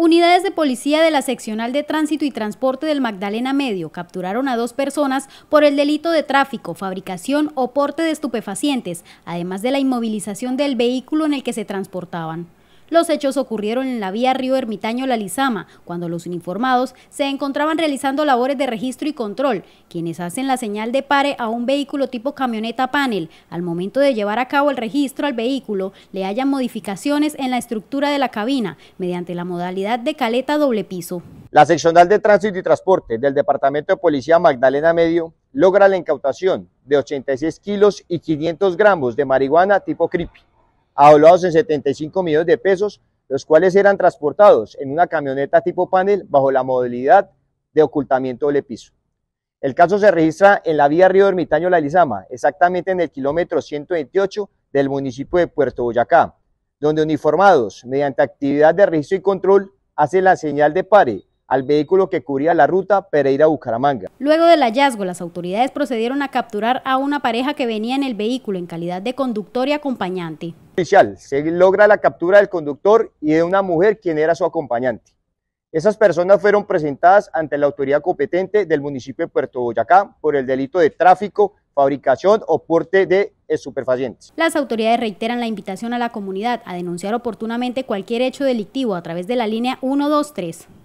Unidades de policía de la seccional de tránsito y transporte del Magdalena Medio capturaron a dos personas por el delito de tráfico, fabricación o porte de estupefacientes, además de la inmovilización del vehículo en el que se transportaban. Los hechos ocurrieron en la vía Río Ermitaño La Lizama, cuando los uniformados se encontraban realizando labores de registro y control, quienes hacen la señal de pare a un vehículo tipo camioneta panel. Al momento de llevar a cabo el registro al vehículo, le hallan modificaciones en la estructura de la cabina, mediante la modalidad de caleta doble piso. La seccional de tránsito y transporte del Departamento de Policía Magdalena Medio logra la incautación de 86 kilos y 500 gramos de marihuana tipo creepy avaluados en 75 millones de pesos, los cuales eran transportados en una camioneta tipo panel bajo la modalidad de ocultamiento del piso. El caso se registra en la vía Río Ermitaño La Lizama, exactamente en el kilómetro 128 del municipio de Puerto Boyacá, donde uniformados, mediante actividad de registro y control, hacen la señal de pare al vehículo que cubría la ruta Pereira-Bucaramanga. Luego del hallazgo, las autoridades procedieron a capturar a una pareja que venía en el vehículo en calidad de conductor y acompañante. Oficial, se logra la captura del conductor y de una mujer quien era su acompañante. Esas personas fueron presentadas ante la autoridad competente del municipio de Puerto Boyacá por el delito de tráfico, fabricación o porte de superfacientes. Las autoridades reiteran la invitación a la comunidad a denunciar oportunamente cualquier hecho delictivo a través de la línea 123.